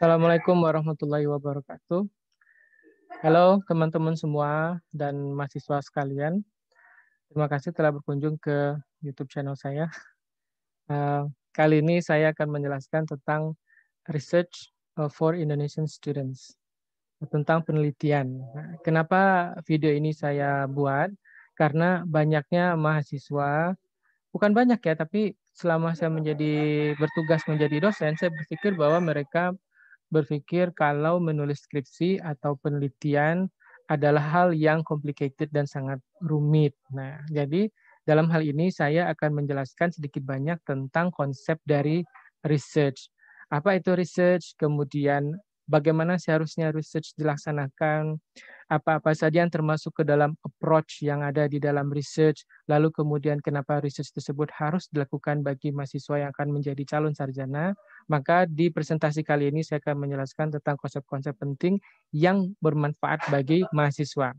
Assalamualaikum warahmatullahi wabarakatuh. Halo teman-teman semua dan mahasiswa sekalian. Terima kasih telah berkunjung ke YouTube channel saya. Eh, kali ini saya akan menjelaskan tentang research eh, for Indonesian students tentang penelitian. Nah, kenapa video ini saya buat? Karena banyaknya mahasiswa, bukan banyak ya, tapi selama saya menjadi bertugas menjadi dosen, saya berpikir bahwa mereka berpikir kalau menulis skripsi atau penelitian adalah hal yang complicated dan sangat rumit. Nah, jadi dalam hal ini saya akan menjelaskan sedikit banyak tentang konsep dari research. Apa itu research? Kemudian bagaimana seharusnya research dilaksanakan, apa-apa saja yang termasuk ke dalam approach yang ada di dalam research, lalu kemudian kenapa research tersebut harus dilakukan bagi mahasiswa yang akan menjadi calon sarjana, maka di presentasi kali ini saya akan menjelaskan tentang konsep-konsep penting yang bermanfaat bagi mahasiswa.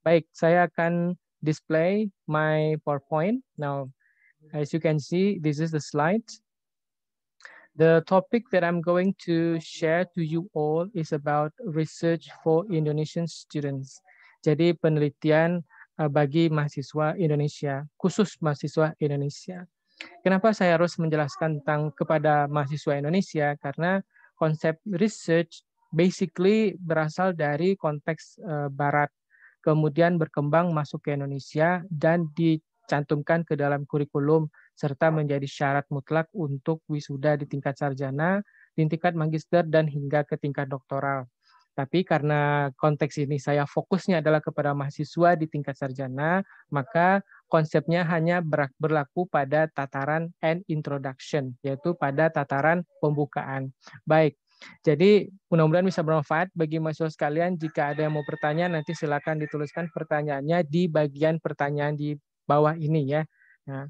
Baik, saya akan display my PowerPoint. Now, as you can see, this is the slide. The topic that I'm going to share to you all is about research for Indonesian students. Jadi penelitian uh, bagi mahasiswa Indonesia, khusus mahasiswa Indonesia. Kenapa saya harus menjelaskan tentang kepada mahasiswa Indonesia? Karena konsep research basically berasal dari konteks uh, barat, kemudian berkembang masuk ke Indonesia dan dicantumkan ke dalam kurikulum serta menjadi syarat mutlak untuk wisuda di tingkat sarjana, di tingkat magister, dan hingga ke tingkat doktoral. Tapi karena konteks ini saya fokusnya adalah kepada mahasiswa di tingkat sarjana, maka konsepnya hanya berlaku pada tataran and introduction, yaitu pada tataran pembukaan. Baik, jadi mudah-mudahan bisa bermanfaat bagi mahasiswa sekalian. Jika ada yang mau bertanya, nanti silakan dituliskan pertanyaannya di bagian pertanyaan di bawah ini ya. Nah,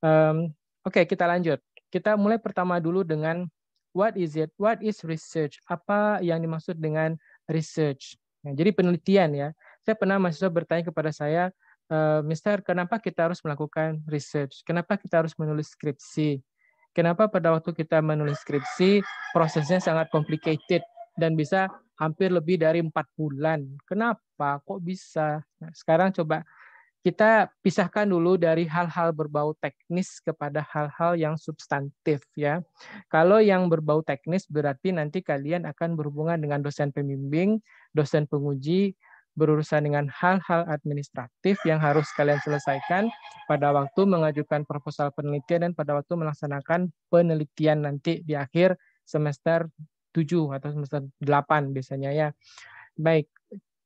Um, Oke, okay, kita lanjut. Kita mulai pertama dulu dengan what is it? What is research? Apa yang dimaksud dengan research? Nah, jadi penelitian ya. Saya pernah mahasiswa bertanya kepada saya, e, Mister, kenapa kita harus melakukan research? Kenapa kita harus menulis skripsi? Kenapa pada waktu kita menulis skripsi prosesnya sangat complicated dan bisa hampir lebih dari empat bulan? Kenapa? Kok bisa? Nah, sekarang coba kita pisahkan dulu dari hal-hal berbau teknis kepada hal-hal yang substantif ya. Kalau yang berbau teknis berarti nanti kalian akan berhubungan dengan dosen pembimbing, dosen penguji, berurusan dengan hal-hal administratif yang harus kalian selesaikan pada waktu mengajukan proposal penelitian dan pada waktu melaksanakan penelitian nanti di akhir semester 7 atau semester 8 biasanya ya. Baik,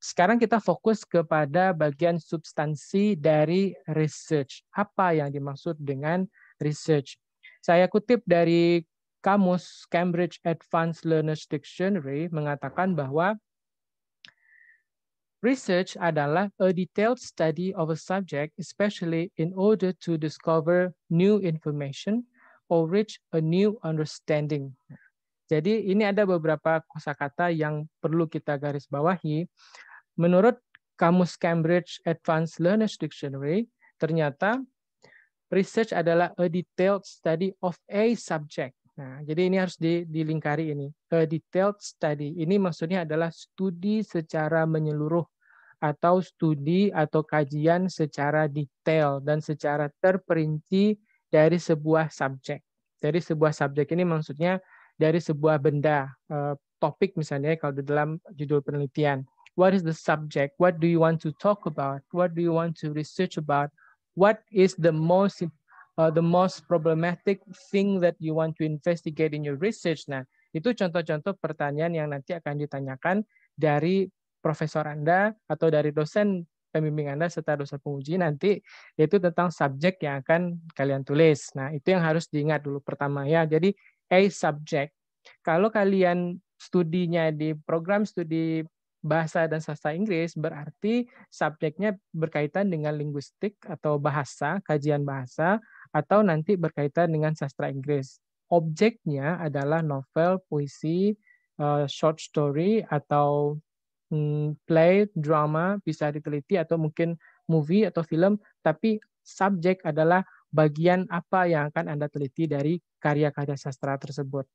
sekarang kita fokus kepada bagian substansi dari research. Apa yang dimaksud dengan research? Saya kutip dari kamus Cambridge Advanced Learners Dictionary mengatakan bahwa research adalah a detailed study of a subject especially in order to discover new information or reach a new understanding. Jadi ini ada beberapa kosakata yang perlu kita garis bawahi. Menurut Kamus Cambridge Advanced Learners Dictionary, ternyata research adalah a detailed study of a subject. Nah, jadi ini harus dilingkari ini. A detailed study. Ini maksudnya adalah studi secara menyeluruh atau studi atau kajian secara detail dan secara terperinci dari sebuah subjek. Dari sebuah subjek ini maksudnya dari sebuah benda, eh, topik misalnya kalau di dalam judul penelitian. What is the subject? What do you want to talk about? What do you want to research about? What is the most uh, the most problematic thing that you want to investigate in your research? Nah, itu contoh-contoh pertanyaan yang nanti akan ditanyakan dari profesor Anda atau dari dosen pembimbing Anda serta dosen penguji nanti yaitu tentang subjek yang akan kalian tulis. Nah, itu yang harus diingat dulu pertama ya. Jadi a subject. Kalau kalian studinya di program studi bahasa dan sastra Inggris berarti subjeknya berkaitan dengan linguistik atau bahasa, kajian bahasa, atau nanti berkaitan dengan sastra Inggris. Objeknya adalah novel, puisi, eh, short story, atau hmm, play, drama, bisa diteliti, atau mungkin movie atau film, tapi subjek adalah bagian apa yang akan Anda teliti dari karya-karya sastra tersebut.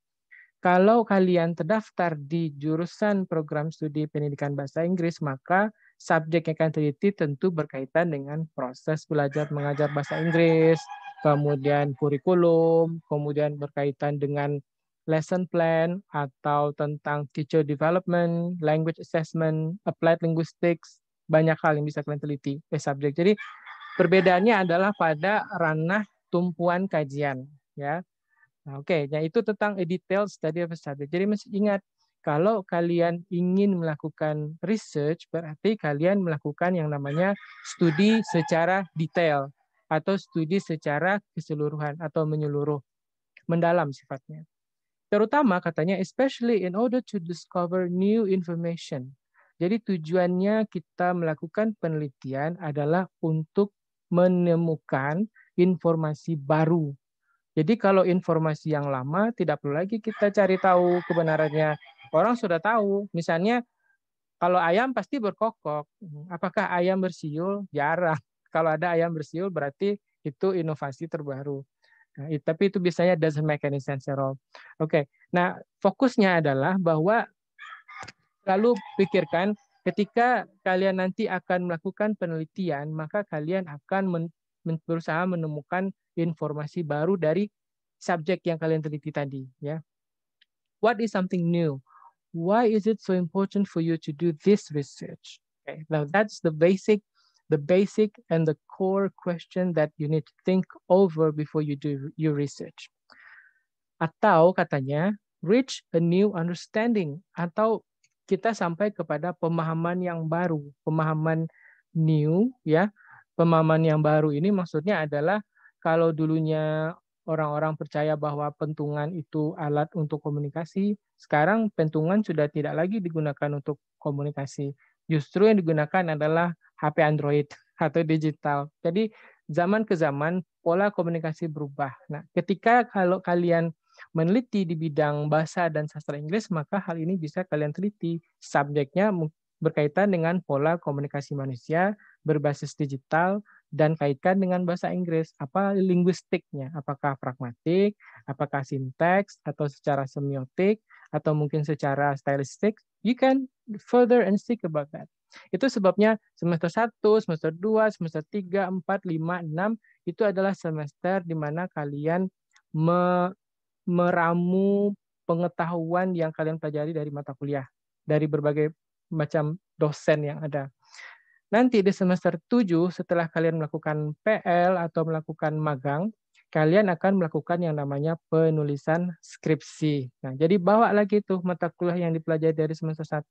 Kalau kalian terdaftar di jurusan program studi pendidikan bahasa Inggris, maka subjek yang akan teliti tentu berkaitan dengan proses belajar mengajar bahasa Inggris, kemudian kurikulum, kemudian berkaitan dengan lesson plan atau tentang teacher development, language assessment, applied linguistics, banyak hal yang bisa kalian teliti eh, subjek. Jadi perbedaannya adalah pada ranah tumpuan kajian ya. Nah, Oke, okay. nah itu tentang eh, detail study of subject. Jadi mesti ingat, kalau kalian ingin melakukan research, berarti kalian melakukan yang namanya studi secara detail atau studi secara keseluruhan atau menyeluruh, mendalam sifatnya. Terutama katanya, especially in order to discover new information. Jadi tujuannya kita melakukan penelitian adalah untuk menemukan informasi baru jadi kalau informasi yang lama tidak perlu lagi kita cari tahu kebenarannya. Orang sudah tahu, misalnya kalau ayam pasti berkokok. Apakah ayam bersiul? Jarang. Kalau ada ayam bersiul berarti itu inovasi terbaru. Nah, tapi itu biasanya doesn't make any sense at all. Oke, okay. nah fokusnya adalah bahwa lalu pikirkan ketika kalian nanti akan melakukan penelitian, maka kalian akan men berusaha menemukan informasi baru dari subjek yang kalian teliti tadi ya. What is something new? Why is it so important for you to do this research? Okay. Now that's the basic the basic and the core question that you need to think over before you do your research. Atau katanya reach a new understanding atau kita sampai kepada pemahaman yang baru, pemahaman new ya. Pemahaman yang baru ini maksudnya adalah kalau dulunya orang-orang percaya bahwa pentungan itu alat untuk komunikasi, sekarang pentungan sudah tidak lagi digunakan untuk komunikasi. Justru yang digunakan adalah HP Android atau digital. Jadi zaman ke zaman pola komunikasi berubah. Nah, ketika kalau kalian meneliti di bidang bahasa dan sastra Inggris, maka hal ini bisa kalian teliti. Subjeknya berkaitan dengan pola komunikasi manusia berbasis digital, dan kaitkan dengan bahasa Inggris. Apa linguistiknya? Apakah pragmatik, apakah sinteks, atau secara semiotik, atau mungkin secara stylistik? You can further and think about that. Itu sebabnya semester 1, semester 2, semester 3, 4, 5, 6 itu adalah semester di mana kalian me meramu pengetahuan yang kalian pelajari dari mata kuliah, dari berbagai macam dosen yang ada. Nanti di semester 7 setelah kalian melakukan PL atau melakukan magang, kalian akan melakukan yang namanya penulisan skripsi. Nah, jadi bawa lagi tuh mata kuliah yang dipelajari dari semester 1.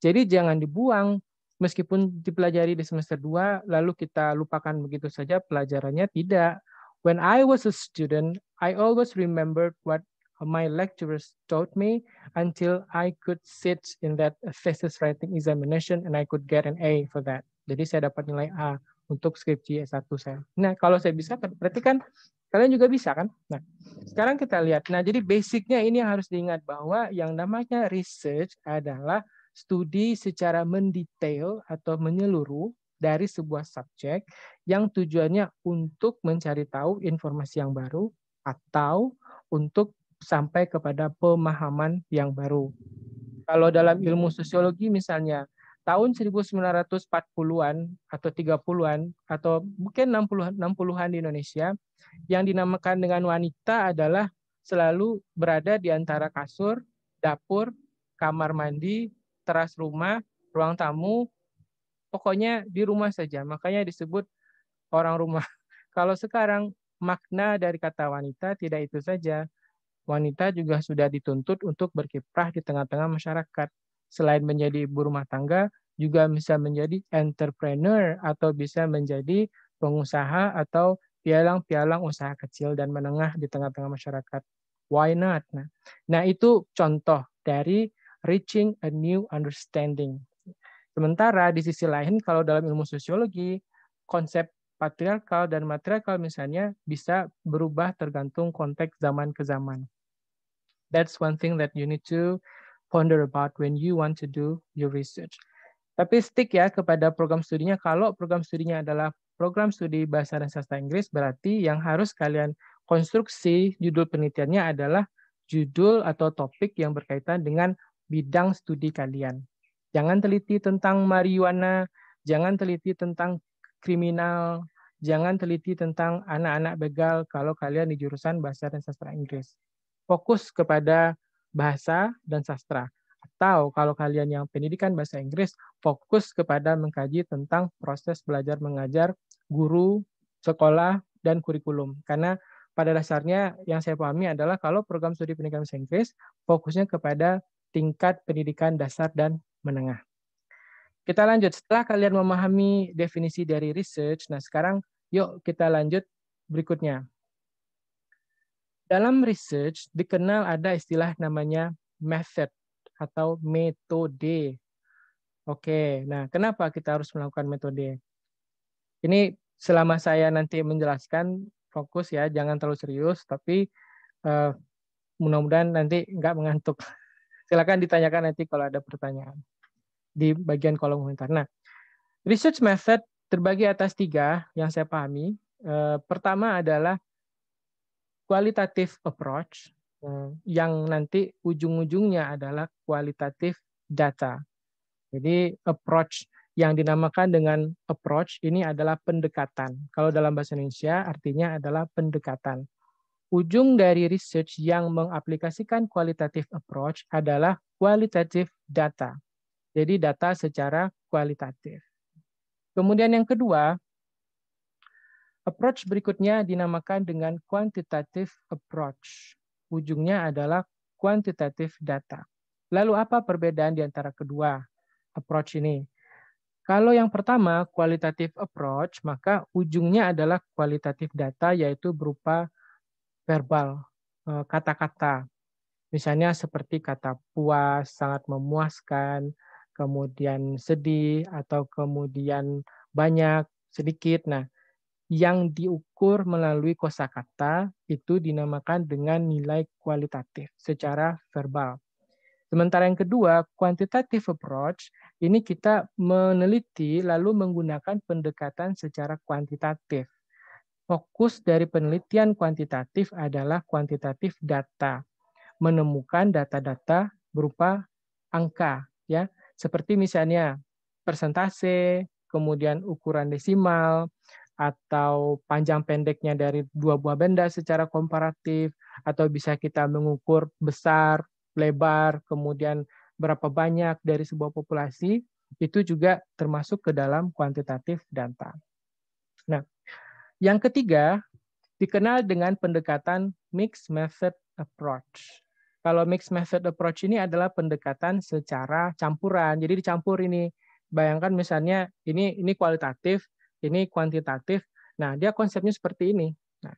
Jadi jangan dibuang meskipun dipelajari di semester 2 lalu kita lupakan begitu saja pelajarannya tidak. When I was a student, I always remembered what my lecturers taught me until I could sit in that thesis writing examination and I could get an A for that. Jadi saya dapat nilai A untuk skripsi S1 saya. Nah, kalau saya bisa, kan, berarti kan kalian juga bisa kan? Nah, sekarang kita lihat. Nah, jadi basicnya ini yang harus diingat bahwa yang namanya research adalah studi secara mendetail atau menyeluruh dari sebuah subjek yang tujuannya untuk mencari tahu informasi yang baru atau untuk sampai kepada pemahaman yang baru. Kalau dalam ilmu sosiologi misalnya, tahun 1940-an atau 30-an atau mungkin 60-an 60-an di Indonesia yang dinamakan dengan wanita adalah selalu berada di antara kasur, dapur, kamar mandi, teras rumah, ruang tamu, pokoknya di rumah saja. Makanya disebut orang rumah. Kalau sekarang makna dari kata wanita tidak itu saja, wanita juga sudah dituntut untuk berkiprah di tengah-tengah masyarakat. Selain menjadi ibu rumah tangga, juga bisa menjadi entrepreneur atau bisa menjadi pengusaha atau pialang-pialang usaha kecil dan menengah di tengah-tengah masyarakat. Why not? Nah, nah itu contoh dari reaching a new understanding. Sementara di sisi lain, kalau dalam ilmu sosiologi, konsep patriarkal dan matriarkal misalnya bisa berubah tergantung konteks zaman ke zaman. That's one thing that you need to ponder about when you want to do your research. Tapi stick ya kepada program studinya. Kalau program studinya adalah program studi bahasa dan sastra Inggris, berarti yang harus kalian konstruksi judul penelitiannya adalah judul atau topik yang berkaitan dengan bidang studi kalian. Jangan teliti tentang marijuana, jangan teliti tentang kriminal, jangan teliti tentang anak-anak begal kalau kalian di jurusan bahasa dan sastra Inggris. Fokus kepada bahasa dan sastra. Atau kalau kalian yang pendidikan bahasa Inggris, fokus kepada mengkaji tentang proses belajar mengajar guru, sekolah, dan kurikulum. Karena pada dasarnya yang saya pahami adalah kalau program studi pendidikan bahasa Inggris fokusnya kepada tingkat pendidikan dasar dan menengah. Kita lanjut. Setelah kalian memahami definisi dari research, nah sekarang yuk kita lanjut berikutnya. Dalam research dikenal ada istilah namanya method atau metode. Oke, nah kenapa kita harus melakukan metode? Ini selama saya nanti menjelaskan fokus ya, jangan terlalu serius, tapi uh, mudah-mudahan nanti nggak mengantuk. Silakan ditanyakan nanti kalau ada pertanyaan di bagian kolom komentar. Nah, research method terbagi atas tiga yang saya pahami. Eh, pertama adalah qualitative approach eh, yang nanti ujung-ujungnya adalah kualitatif data. Jadi approach yang dinamakan dengan approach ini adalah pendekatan. Kalau dalam bahasa Indonesia artinya adalah pendekatan. Ujung dari research yang mengaplikasikan qualitative approach adalah qualitative data. Jadi data secara kualitatif. Kemudian yang kedua, approach berikutnya dinamakan dengan quantitative approach. Ujungnya adalah quantitative data. Lalu apa perbedaan di antara kedua approach ini? Kalau yang pertama qualitative approach, maka ujungnya adalah kualitatif data yaitu berupa verbal, e, kata-kata. Misalnya seperti kata puas, sangat memuaskan, kemudian sedih, atau kemudian banyak, sedikit. Nah, yang diukur melalui kosakata itu dinamakan dengan nilai kualitatif secara verbal. Sementara yang kedua, quantitative approach, ini kita meneliti lalu menggunakan pendekatan secara kuantitatif. Fokus dari penelitian kuantitatif adalah kuantitatif data, menemukan data-data berupa angka, ya seperti misalnya persentase, kemudian ukuran desimal, atau panjang pendeknya dari dua buah benda secara komparatif, atau bisa kita mengukur besar, lebar, kemudian berapa banyak dari sebuah populasi, itu juga termasuk ke dalam kuantitatif data. Nah, yang ketiga, dikenal dengan pendekatan mixed method approach. Kalau mixed method approach ini adalah pendekatan secara campuran. Jadi dicampur ini. Bayangkan misalnya ini ini kualitatif, ini kuantitatif. Nah, dia konsepnya seperti ini. Nah,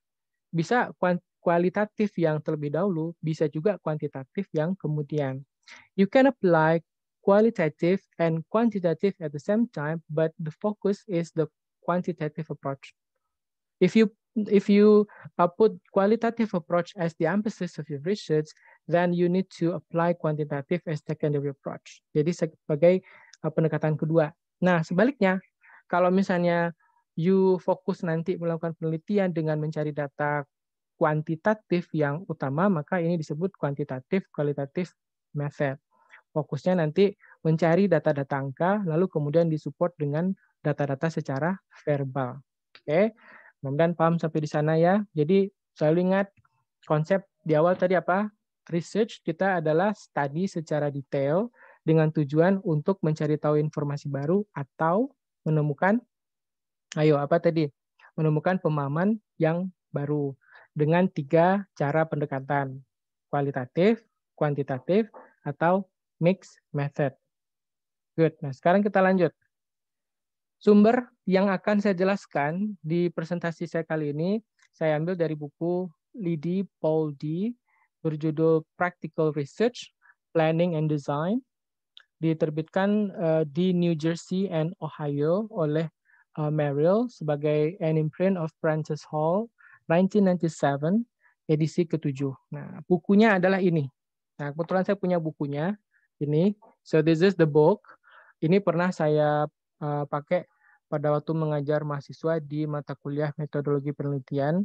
bisa kualitatif yang terlebih dahulu, bisa juga kuantitatif yang kemudian. You can apply qualitative and quantitative at the same time, but the focus is the quantitative approach. If you if you uh, put qualitative approach as the emphasis of your research, then you need to apply quantitative as secondary approach. Jadi sebagai uh, pendekatan kedua. Nah, sebaliknya, kalau misalnya you fokus nanti melakukan penelitian dengan mencari data kuantitatif yang utama, maka ini disebut kuantitatif kualitatif method. Fokusnya nanti mencari data-data angka, lalu kemudian disupport dengan data-data secara verbal. Oke, okay. mudah paham sampai di sana ya. Jadi selalu ingat konsep di awal tadi apa? research kita adalah studi secara detail dengan tujuan untuk mencari tahu informasi baru atau menemukan ayo apa tadi? menemukan pemahaman yang baru dengan tiga cara pendekatan kualitatif, kuantitatif, atau mix method. Good. Nah, sekarang kita lanjut. Sumber yang akan saya jelaskan di presentasi saya kali ini, saya ambil dari buku Lidi Paul D berjudul Practical Research, Planning and Design, diterbitkan uh, di New Jersey and Ohio oleh uh, Merrill sebagai an imprint of Francis Hall 1997 edisi ketujuh. Nah, bukunya adalah ini. Nah, kebetulan saya punya bukunya ini. So this is the book. Ini pernah saya uh, pakai pada waktu mengajar mahasiswa di mata kuliah metodologi penelitian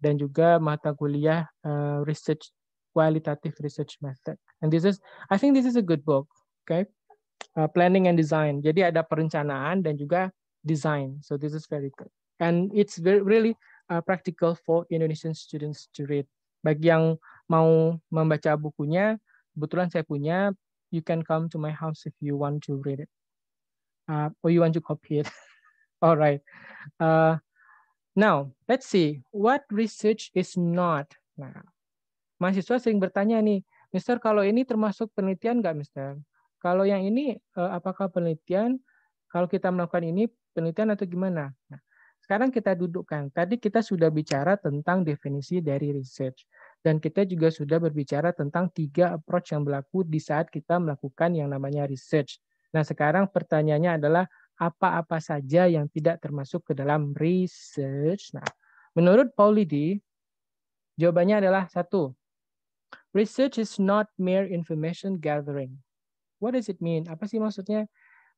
dan juga mata kuliah uh, research qualitative research method. And this is, I think this is a good book, okay? Uh, planning and design. Jadi ada perencanaan dan juga design. So this is very good. And it's very, really uh, practical for Indonesian students to read. Bagi yang mau membaca bukunya, kebetulan saya punya, you can come to my house if you want to read it. Uh, or you want to copy it. All right. Uh, now, let's see what research is not. Nah, mahasiswa sering bertanya nih, Mister kalau ini termasuk penelitian nggak Mister? Kalau yang ini eh, apakah penelitian? Kalau kita melakukan ini penelitian atau gimana? Nah, sekarang kita dudukkan. Tadi kita sudah bicara tentang definisi dari research dan kita juga sudah berbicara tentang tiga approach yang berlaku di saat kita melakukan yang namanya research. Nah, sekarang pertanyaannya adalah apa-apa saja yang tidak termasuk ke dalam research. Nah, menurut Paulidi, jawabannya adalah satu, Research is not mere information gathering. What does it mean? Apa sih maksudnya?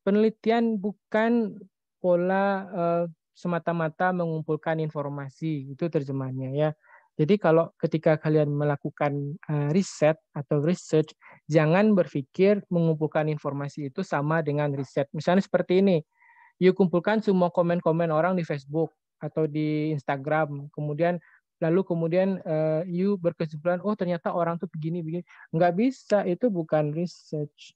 Penelitian bukan pola uh, semata-mata mengumpulkan informasi, itu terjemahannya ya. Jadi kalau ketika kalian melakukan uh, riset atau research, jangan berpikir mengumpulkan informasi itu sama dengan riset. Misalnya seperti ini, you kumpulkan semua komen-komen orang di Facebook atau di Instagram, kemudian lalu kemudian uh, eh, you berkesimpulan oh ternyata orang tuh begini begini nggak bisa itu bukan research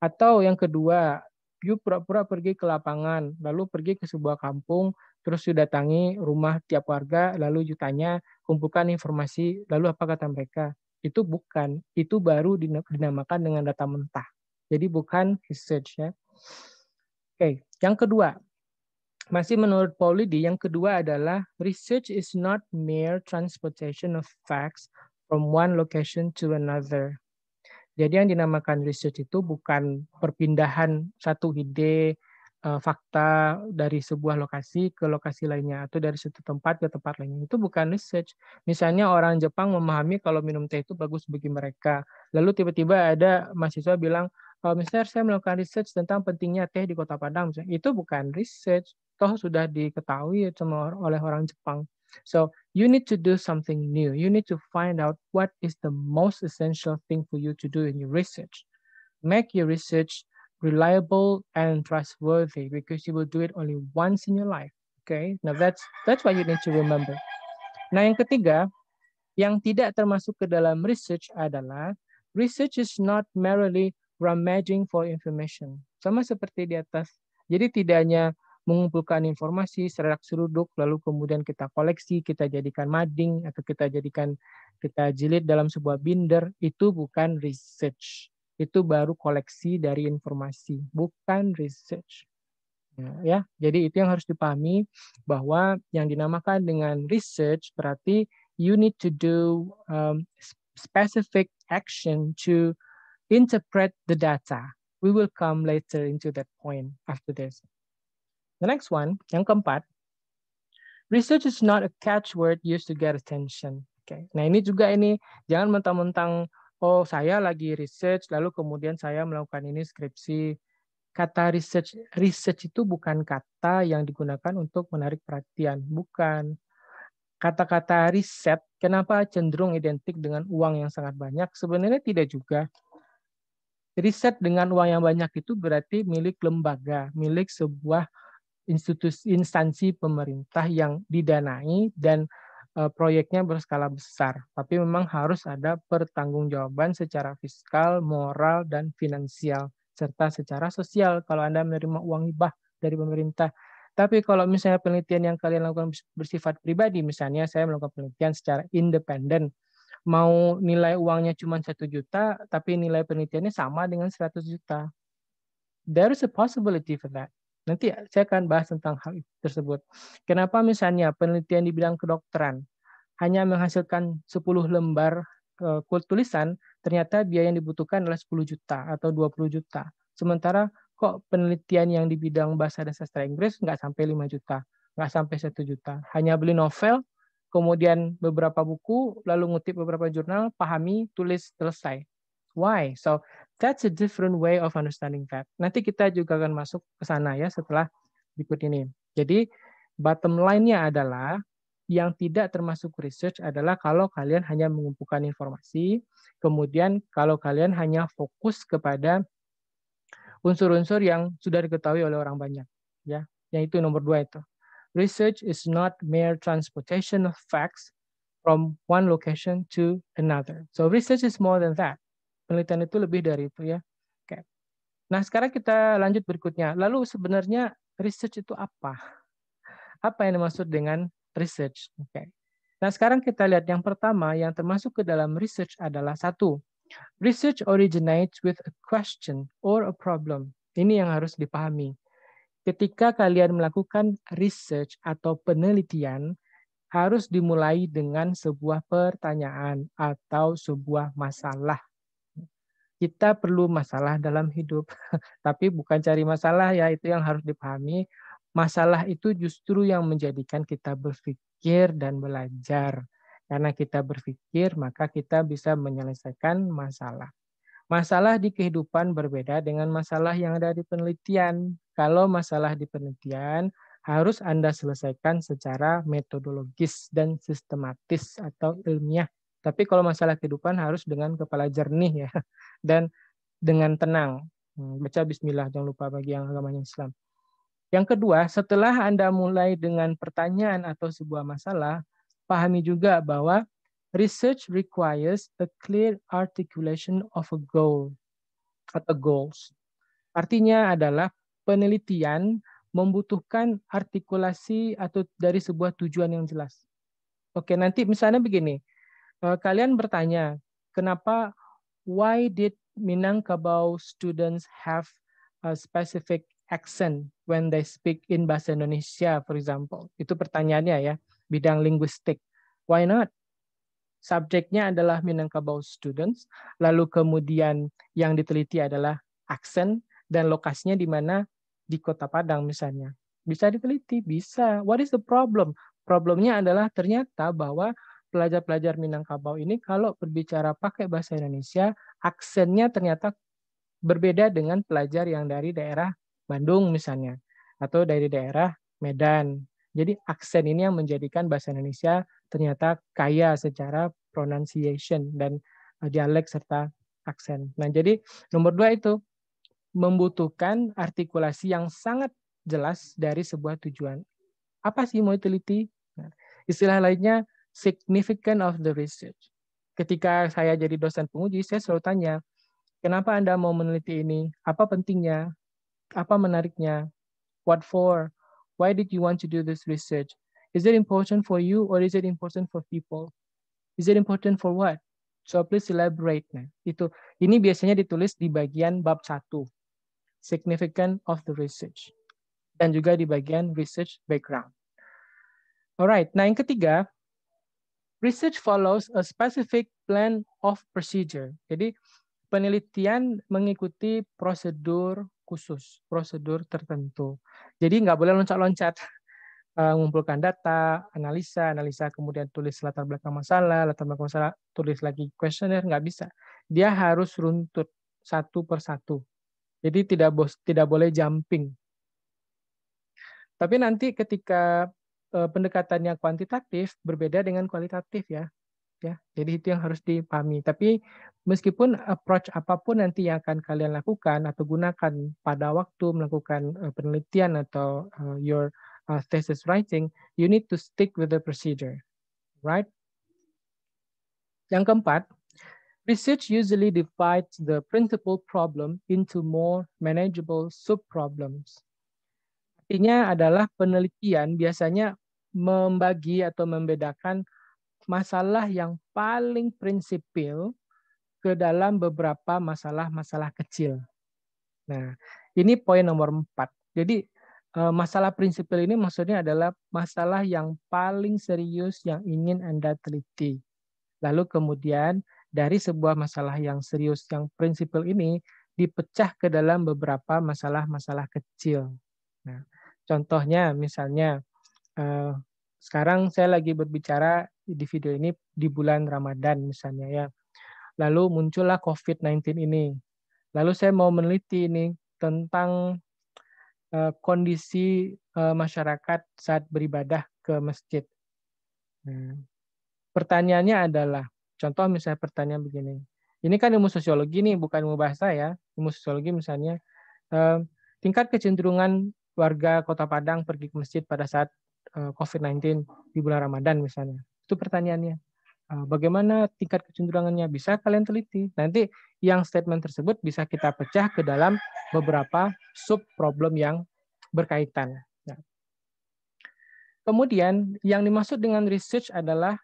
atau yang kedua you pura-pura pergi ke lapangan lalu pergi ke sebuah kampung terus you datangi rumah tiap warga lalu you tanya kumpulkan informasi lalu apa kata mereka itu bukan itu baru dinamakan dengan data mentah jadi bukan research ya oke okay. yang kedua masih menurut Paulidi, yang kedua adalah research is not mere transportation of facts from one location to another. Jadi yang dinamakan research itu bukan perpindahan satu ide eh, fakta dari sebuah lokasi ke lokasi lainnya atau dari satu tempat ke tempat lainnya itu bukan research. Misalnya orang Jepang memahami kalau minum teh itu bagus bagi mereka. Lalu tiba-tiba ada mahasiswa bilang, kalau misalnya saya melakukan research tentang pentingnya teh di Kota Padang, misalnya, itu bukan research, toh sudah diketahui semua oleh orang Jepang. So you need to do something new. You need to find out what is the most essential thing for you to do in your research. Make your research reliable and trustworthy because you will do it only once in your life. Okay, now that's that's what you need to remember. Nah yang ketiga, yang tidak termasuk ke dalam research adalah research is not merely rummaging for information. Sama seperti di atas. Jadi tidak hanya mengumpulkan informasi secara seruduk lalu kemudian kita koleksi, kita jadikan mading atau kita jadikan kita jilid dalam sebuah binder itu bukan research. Itu baru koleksi dari informasi, bukan research. Ya, ya. Jadi itu yang harus dipahami bahwa yang dinamakan dengan research berarti you need to do um, specific action to interpret the data. We will come later into that point after this. The next one, yang keempat, research is not a catchword used to get attention. Okay. Nah ini juga ini, jangan mentang-mentang, oh saya lagi research, lalu kemudian saya melakukan ini skripsi. Kata research, research itu bukan kata yang digunakan untuk menarik perhatian, bukan kata-kata riset kenapa cenderung identik dengan uang yang sangat banyak? Sebenarnya tidak juga. Riset dengan uang yang banyak itu berarti milik lembaga, milik sebuah institusi instansi pemerintah yang didanai dan eh, proyeknya berskala besar. Tapi memang harus ada pertanggungjawaban secara fiskal, moral dan finansial serta secara sosial kalau Anda menerima uang hibah dari pemerintah. Tapi kalau misalnya penelitian yang kalian lakukan bersifat pribadi, misalnya saya melakukan penelitian secara independen, mau nilai uangnya cuma satu juta, tapi nilai penelitiannya sama dengan 100 juta. There is a possibility for that. Nanti saya akan bahas tentang hal tersebut. Kenapa misalnya penelitian di bidang kedokteran hanya menghasilkan 10 lembar eh, tulisan, ternyata biaya yang dibutuhkan adalah 10 juta atau 20 juta. Sementara kok penelitian yang di bidang bahasa dan sastra Inggris nggak sampai 5 juta, nggak sampai 1 juta. Hanya beli novel, kemudian beberapa buku, lalu ngutip beberapa jurnal, pahami, tulis, selesai. Why? So that's a different way of understanding that. Nanti kita juga akan masuk ke sana ya setelah berikut ini. Jadi bottom line-nya adalah yang tidak termasuk research adalah kalau kalian hanya mengumpulkan informasi, kemudian kalau kalian hanya fokus kepada unsur-unsur yang sudah diketahui oleh orang banyak, ya. Yang itu nomor dua itu. Research is not mere transportation of facts from one location to another. So research is more than that. Penelitian itu lebih dari itu ya. Oke. Okay. Nah sekarang kita lanjut berikutnya. Lalu sebenarnya research itu apa? Apa yang dimaksud dengan research? Oke. Okay. Nah sekarang kita lihat yang pertama yang termasuk ke dalam research adalah satu. Research originates with a question or a problem. Ini yang harus dipahami ketika kalian melakukan research atau penelitian, harus dimulai dengan sebuah pertanyaan atau sebuah masalah. Kita perlu masalah dalam hidup, tapi bukan cari masalah ya, itu yang harus dipahami. Masalah itu justru yang menjadikan kita berpikir dan belajar. Karena kita berpikir, maka kita bisa menyelesaikan masalah. Masalah di kehidupan berbeda dengan masalah yang ada di penelitian kalau masalah di penelitian harus Anda selesaikan secara metodologis dan sistematis atau ilmiah. Tapi kalau masalah kehidupan harus dengan kepala jernih ya dan dengan tenang. Hmm, baca bismillah jangan lupa bagi yang agamanya Islam. Yang kedua, setelah Anda mulai dengan pertanyaan atau sebuah masalah, pahami juga bahwa research requires a clear articulation of a goal atau goals. Artinya adalah penelitian membutuhkan artikulasi atau dari sebuah tujuan yang jelas. Oke, nanti misalnya begini. Eh, kalian bertanya, kenapa why did Minangkabau students have a specific accent when they speak in bahasa Indonesia, for example? Itu pertanyaannya ya, bidang linguistik. Why not? Subjeknya adalah Minangkabau students, lalu kemudian yang diteliti adalah aksen, dan lokasinya di mana di Kota Padang misalnya. Bisa diteliti, bisa. What is the problem? Problemnya adalah ternyata bahwa pelajar-pelajar Minangkabau ini kalau berbicara pakai bahasa Indonesia, aksennya ternyata berbeda dengan pelajar yang dari daerah Bandung misalnya atau dari daerah Medan. Jadi aksen ini yang menjadikan bahasa Indonesia ternyata kaya secara pronunciation dan eh, dialek serta aksen. Nah, jadi nomor dua itu membutuhkan artikulasi yang sangat jelas dari sebuah tujuan. Apa sih motility? Nah, istilah lainnya significant of the research. Ketika saya jadi dosen penguji, saya selalu tanya, kenapa Anda mau meneliti ini? Apa pentingnya? Apa menariknya? What for? Why did you want to do this research? Is it important for you or is it important for people? Is it important for what? So please elaborate. Nah, itu ini biasanya ditulis di bagian bab satu significant of the research. Dan juga di bagian research background. Alright, nah yang ketiga, research follows a specific plan of procedure. Jadi penelitian mengikuti prosedur khusus, prosedur tertentu. Jadi nggak boleh loncat-loncat mengumpulkan eh, -loncat. data, analisa, analisa kemudian tulis latar belakang masalah, latar belakang masalah tulis lagi kuesioner nggak bisa. Dia harus runtut satu persatu jadi tidak bos, tidak boleh jumping. Tapi nanti ketika eh, pendekatannya kuantitatif berbeda dengan kualitatif ya. Ya, jadi itu yang harus dipahami. Tapi meskipun approach apapun nanti yang akan kalian lakukan atau gunakan pada waktu melakukan eh, penelitian atau eh, your thesis writing, you need to stick with the procedure, right? Yang keempat, Research usually divides the principal problem into more manageable subproblems. Artinya adalah penelitian biasanya membagi atau membedakan masalah yang paling prinsipil ke dalam beberapa masalah-masalah kecil. Nah, ini poin nomor empat. Jadi eh, masalah prinsipil ini maksudnya adalah masalah yang paling serius yang ingin Anda teliti. Lalu kemudian dari sebuah masalah yang serius yang prinsipil ini dipecah ke dalam beberapa masalah-masalah kecil. Nah, contohnya misalnya eh, sekarang saya lagi berbicara di video ini di bulan Ramadan misalnya ya. Lalu muncullah COVID-19 ini. Lalu saya mau meneliti ini tentang eh, kondisi eh, masyarakat saat beribadah ke masjid. Nah, pertanyaannya adalah Contoh misalnya pertanyaan begini. Ini kan ilmu sosiologi nih, bukan ilmu bahasa ya. Ilmu sosiologi misalnya, eh, tingkat kecenderungan warga kota Padang pergi ke masjid pada saat eh, COVID-19 di bulan Ramadan misalnya. Itu pertanyaannya. Eh, bagaimana tingkat kecenderungannya? Bisa kalian teliti. Nanti yang statement tersebut bisa kita pecah ke dalam beberapa sub-problem yang berkaitan. Nah, kemudian, yang dimaksud dengan research adalah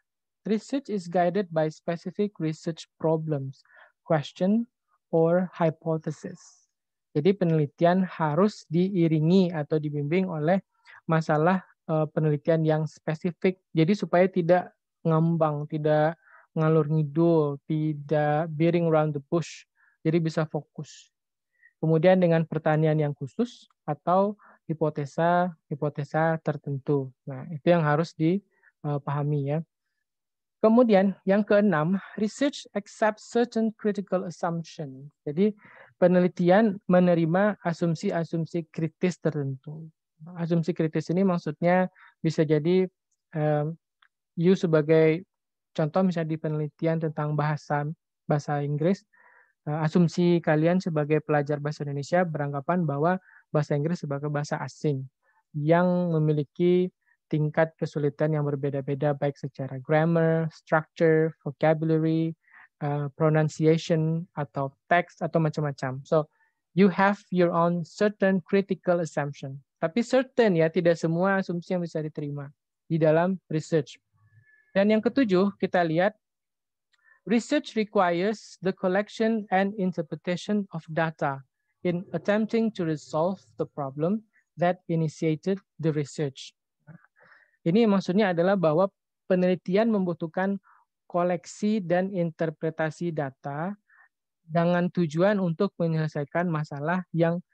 Research is guided by specific research problems, question, or hypothesis. Jadi penelitian harus diiringi atau dibimbing oleh masalah eh, penelitian yang spesifik. Jadi supaya tidak ngambang, tidak ngalur ngidul, tidak bearing around the bush. Jadi bisa fokus. Kemudian dengan pertanian yang khusus atau hipotesa-hipotesa tertentu. Nah, itu yang harus dipahami eh, ya. Kemudian yang keenam, research accepts certain critical assumption. Jadi penelitian menerima asumsi-asumsi kritis tertentu. Asumsi kritis ini maksudnya bisa jadi eh, you sebagai contoh misalnya di penelitian tentang bahasa bahasa Inggris, uh, asumsi kalian sebagai pelajar bahasa Indonesia beranggapan bahwa bahasa Inggris sebagai bahasa asing yang memiliki tingkat kesulitan yang berbeda-beda baik secara grammar, structure, vocabulary, uh, pronunciation atau teks atau macam-macam. So you have your own certain critical assumption. Tapi certain ya tidak semua asumsi yang bisa diterima di dalam research. Dan yang ketujuh kita lihat research requires the collection and interpretation of data in attempting to resolve the problem that initiated the research. Ini maksudnya adalah bahwa penelitian membutuhkan koleksi dan interpretasi data dengan tujuan untuk menyelesaikan masalah yang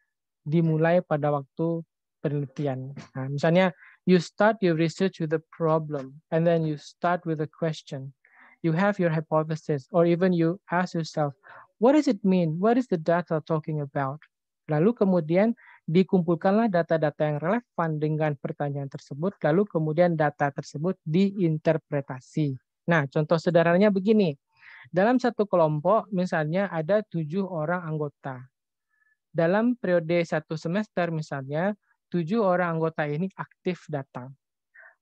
dimulai pada waktu penelitian. Nah, misalnya, you start your research with a problem, and then you start with a question. You have your hypothesis, or even you ask yourself, what does it mean? What is the data talking about? Lalu kemudian dikumpulkanlah data-data yang relevan dengan pertanyaan tersebut, lalu kemudian data tersebut diinterpretasi. Nah, contoh sederhananya begini. Dalam satu kelompok, misalnya ada tujuh orang anggota. Dalam periode satu semester, misalnya, tujuh orang anggota ini aktif datang.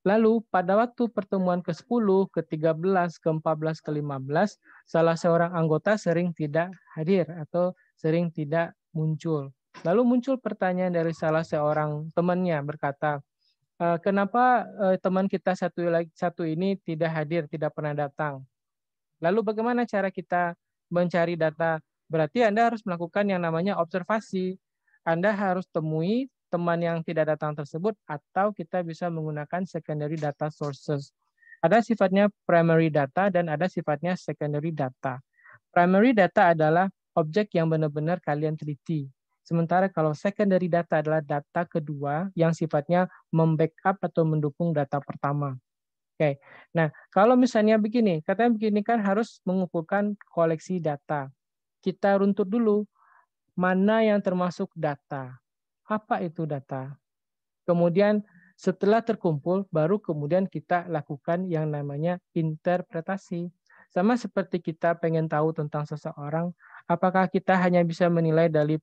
Lalu pada waktu pertemuan ke-10, ke-13, ke-14, ke-15, salah seorang anggota sering tidak hadir atau sering tidak muncul. Lalu muncul pertanyaan dari salah seorang temannya berkata, e, kenapa e, teman kita satu lagi satu ini tidak hadir, tidak pernah datang? Lalu bagaimana cara kita mencari data? Berarti Anda harus melakukan yang namanya observasi. Anda harus temui teman yang tidak datang tersebut atau kita bisa menggunakan secondary data sources. Ada sifatnya primary data dan ada sifatnya secondary data. Primary data adalah objek yang benar-benar kalian teliti. Sementara kalau secondary data adalah data kedua yang sifatnya membackup atau mendukung data pertama. Oke. Nah, kalau misalnya begini, katanya begini kan harus mengumpulkan koleksi data. Kita runtut dulu mana yang termasuk data. Apa itu data? Kemudian setelah terkumpul baru kemudian kita lakukan yang namanya interpretasi. Sama seperti kita pengen tahu tentang seseorang, apakah kita hanya bisa menilai dari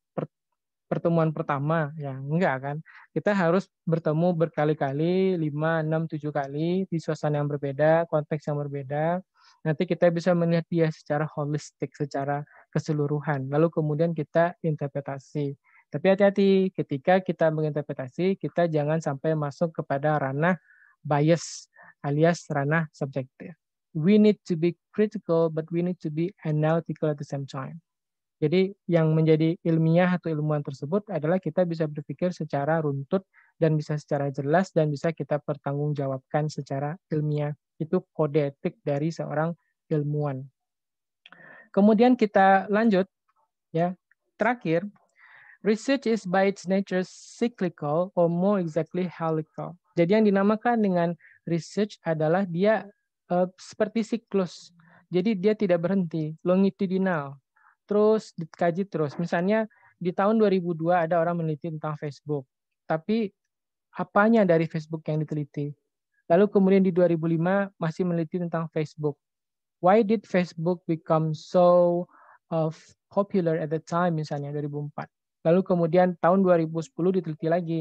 pertemuan pertama ya enggak kan kita harus bertemu berkali-kali lima enam tujuh kali di suasana yang berbeda konteks yang berbeda nanti kita bisa melihat dia secara holistik secara keseluruhan lalu kemudian kita interpretasi tapi hati-hati ketika kita menginterpretasi kita jangan sampai masuk kepada ranah bias alias ranah subjektif we need to be critical but we need to be analytical at the same time jadi yang menjadi ilmiah atau ilmuwan tersebut adalah kita bisa berpikir secara runtut dan bisa secara jelas dan bisa kita pertanggungjawabkan secara ilmiah. Itu kode etik dari seorang ilmuwan. Kemudian kita lanjut ya. Terakhir, research is by its nature cyclical or more exactly helical. Jadi yang dinamakan dengan research adalah dia uh, seperti siklus. Jadi dia tidak berhenti, longitudinal terus, dikaji terus. Misalnya di tahun 2002 ada orang meneliti tentang Facebook, tapi apanya dari Facebook yang diteliti? Lalu kemudian di 2005 masih meneliti tentang Facebook. Why did Facebook become so uh, popular at the time misalnya 2004? Lalu kemudian tahun 2010 diteliti lagi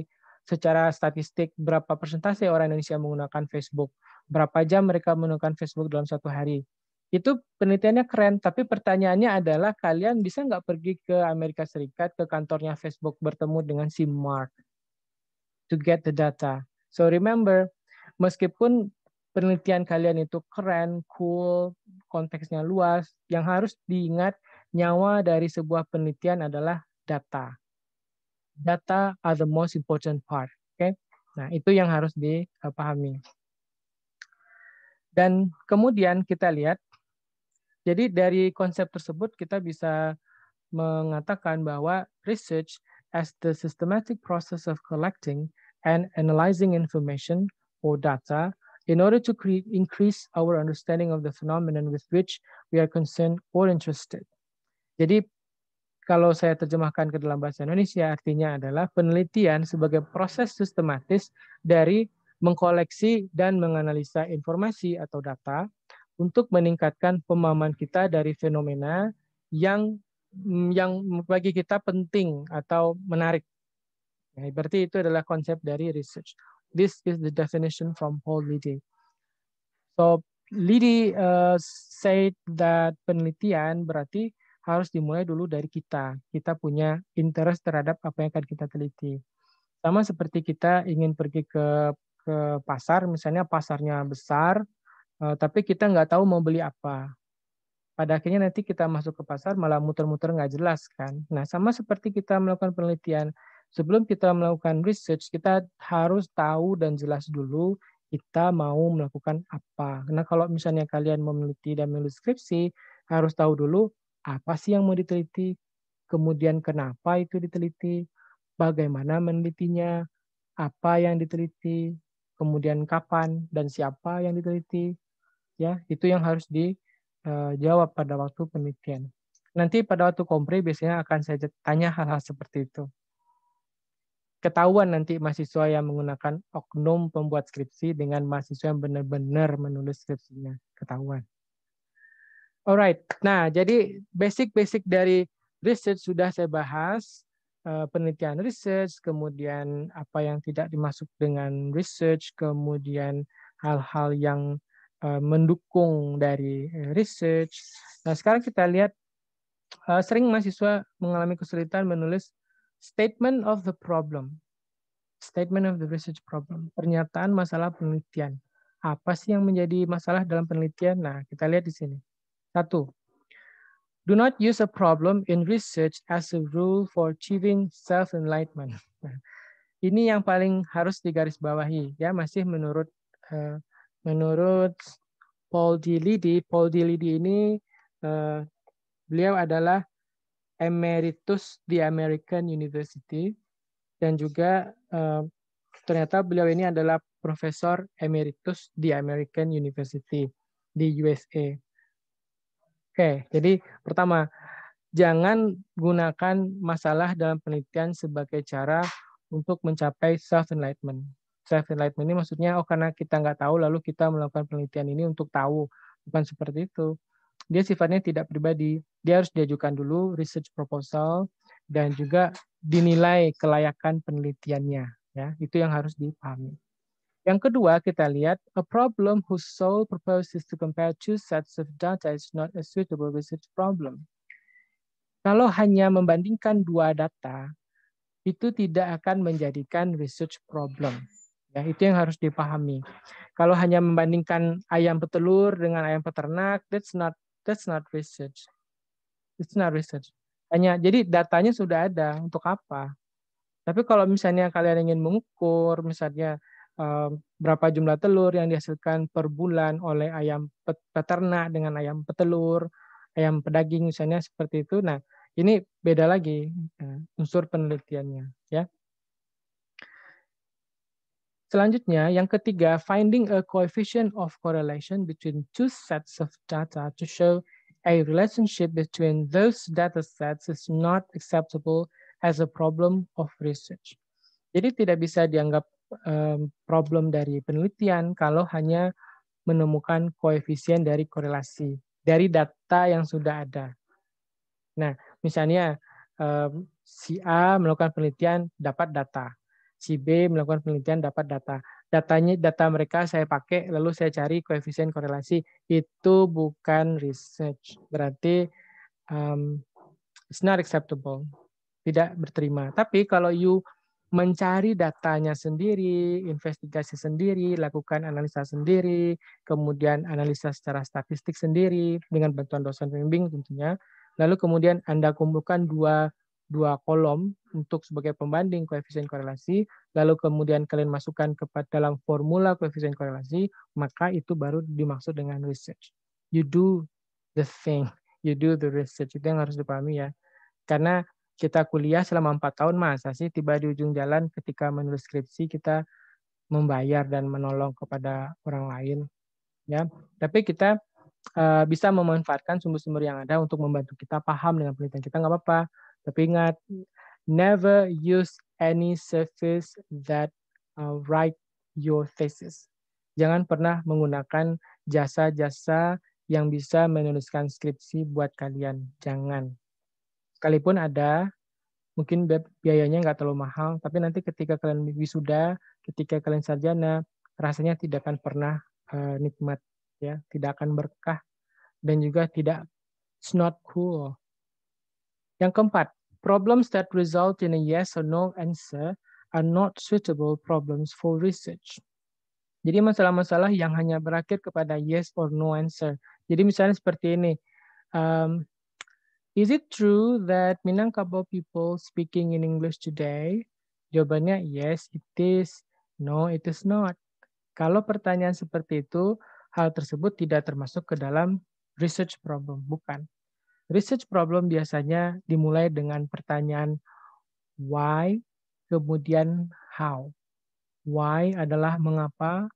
secara statistik berapa persentase orang Indonesia menggunakan Facebook, berapa jam mereka menggunakan Facebook dalam satu hari, itu penelitiannya keren, tapi pertanyaannya adalah kalian bisa nggak pergi ke Amerika Serikat ke kantornya Facebook bertemu dengan si Mark to get the data. So remember, meskipun penelitian kalian itu keren, cool, konteksnya luas, yang harus diingat nyawa dari sebuah penelitian adalah data. Data are the most important part. Oke, okay? nah itu yang harus dipahami. Dan kemudian kita lihat jadi dari konsep tersebut kita bisa mengatakan bahwa research as the systematic process of collecting and analyzing information or data in order to create, increase our understanding of the phenomenon with which we are concerned or interested. Jadi kalau saya terjemahkan ke dalam bahasa Indonesia artinya adalah penelitian sebagai proses sistematis dari mengkoleksi dan menganalisa informasi atau data untuk meningkatkan pemahaman kita dari fenomena yang mm, yang bagi kita penting atau menarik. Ya, berarti itu adalah konsep dari research. This is the definition from Paul Liddy. So Liddy uh, eh, said that penelitian berarti harus dimulai dulu dari kita. Kita punya interest terhadap apa yang akan kita teliti. Sama seperti kita ingin pergi ke ke pasar, misalnya pasarnya besar, Eh, tapi kita nggak tahu mau beli apa. Pada akhirnya nanti kita masuk ke pasar malah muter-muter nggak jelas kan. Nah sama seperti kita melakukan penelitian, sebelum kita melakukan research kita harus tahu dan jelas dulu kita mau melakukan apa. Nah kalau misalnya kalian mau meneliti dan menulis skripsi, harus tahu dulu apa sih yang mau diteliti, kemudian kenapa itu diteliti, bagaimana menelitinya, apa yang diteliti, kemudian kapan dan siapa yang diteliti, ya itu yang harus dijawab eh, pada waktu penelitian nanti pada waktu kompre biasanya akan saya tanya hal-hal seperti itu ketahuan nanti mahasiswa yang menggunakan oknum pembuat skripsi dengan mahasiswa yang benar-benar menulis skripsinya ketahuan alright nah jadi basic-basic dari research sudah saya bahas eh, penelitian research, kemudian apa yang tidak dimasuk dengan research, kemudian hal-hal yang Eh, mendukung dari eh, research. Nah, sekarang kita lihat eh, sering mahasiswa mengalami kesulitan menulis statement of the problem. Statement of the research problem. Pernyataan masalah penelitian. Apa sih yang menjadi masalah dalam penelitian? Nah, kita lihat di sini. Satu, do not use a problem in research as a rule for achieving self-enlightenment. Nah, ini yang paling harus digarisbawahi, ya masih menurut uh, menurut Paul D. Liddy, Paul D. Liddy ini uh, beliau adalah emeritus di American University dan juga uh, ternyata beliau ini adalah profesor emeritus di American University di USA. Oke, jadi pertama jangan gunakan masalah dalam penelitian sebagai cara untuk mencapai self enlightenment traffic light ini maksudnya oh karena kita nggak tahu lalu kita melakukan penelitian ini untuk tahu bukan seperti itu dia sifatnya tidak pribadi dia harus diajukan dulu research proposal dan juga dinilai kelayakan penelitiannya ya itu yang harus dipahami yang kedua kita lihat a problem whose sole purpose is to compare two sets of data is not a suitable research problem kalau hanya membandingkan dua data itu tidak akan menjadikan research problem Ya, itu yang harus dipahami. Kalau hanya membandingkan ayam petelur dengan ayam peternak, that's not that's not research. It's not research. Hanya jadi datanya sudah ada untuk apa? Tapi kalau misalnya kalian ingin mengukur, misalnya berapa jumlah telur yang dihasilkan per bulan oleh ayam peternak dengan ayam petelur, ayam pedaging misalnya seperti itu. Nah, ini beda lagi eh, unsur penelitiannya ya. Selanjutnya, yang ketiga, finding a coefficient of correlation between two sets of data to show a relationship between those data sets is not acceptable as a problem of research. Jadi tidak bisa dianggap um, problem dari penelitian kalau hanya menemukan koefisien dari korelasi dari data yang sudah ada. Nah, misalnya um, si A melakukan penelitian dapat data si B melakukan penelitian dapat data. Datanya data mereka saya pakai lalu saya cari koefisien korelasi itu bukan research. Berarti um, it's not acceptable. Tidak berterima. Tapi kalau you mencari datanya sendiri, investigasi sendiri, lakukan analisa sendiri, kemudian analisa secara statistik sendiri dengan bantuan dosen pembimbing tentunya. Lalu kemudian Anda kumpulkan dua dua kolom untuk sebagai pembanding koefisien korelasi, lalu kemudian kalian masukkan ke dalam formula koefisien korelasi, maka itu baru dimaksud dengan research. You do the thing, you do the research. Itu yang harus dipahami ya. Karena kita kuliah selama empat tahun, masa sih tiba di ujung jalan ketika menulis skripsi kita membayar dan menolong kepada orang lain. ya. Tapi kita uh, bisa memanfaatkan sumber-sumber yang ada untuk membantu kita paham dengan penelitian kita, nggak apa-apa tapi ingat, never use any surface that uh, write your thesis. Jangan pernah menggunakan jasa-jasa yang bisa menuliskan skripsi buat kalian. Jangan. Sekalipun ada, mungkin biayanya nggak terlalu mahal, tapi nanti ketika kalian wisuda, ketika kalian sarjana, rasanya tidak akan pernah uh, nikmat, ya, tidak akan berkah, dan juga tidak it's not cool yang keempat, problems that result in a yes or no answer are not suitable problems for research. Jadi masalah-masalah yang hanya berakhir kepada yes or no answer. Jadi misalnya seperti ini, um, Is it true that Minangkabau people speaking in English today? Jawabannya yes, it is. No, it is not. Kalau pertanyaan seperti itu, hal tersebut tidak termasuk ke dalam research problem, bukan. Research problem biasanya dimulai dengan pertanyaan why, kemudian how. Why adalah mengapa,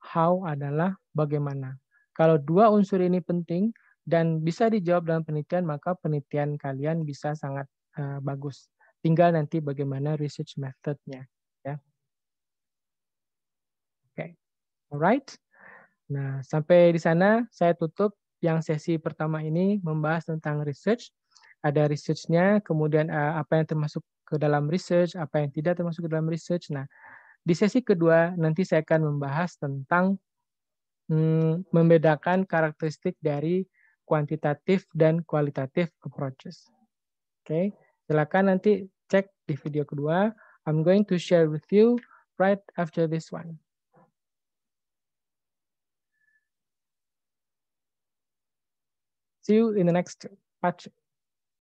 how adalah bagaimana. Kalau dua unsur ini penting dan bisa dijawab dalam penelitian, maka penelitian kalian bisa sangat uh, bagus. Tinggal nanti bagaimana research methodnya. Ya. Oke, okay. alright. Nah, sampai di sana saya tutup yang sesi pertama ini membahas tentang research. Ada researchnya, kemudian eh, apa yang termasuk ke dalam research, apa yang tidak termasuk ke dalam research. Nah, di sesi kedua nanti saya akan membahas tentang hmm, membedakan karakteristik dari kuantitatif dan kualitatif approaches. Oke, okay. silakan nanti cek di video kedua. I'm going to share with you right after this one. See you in the next patch.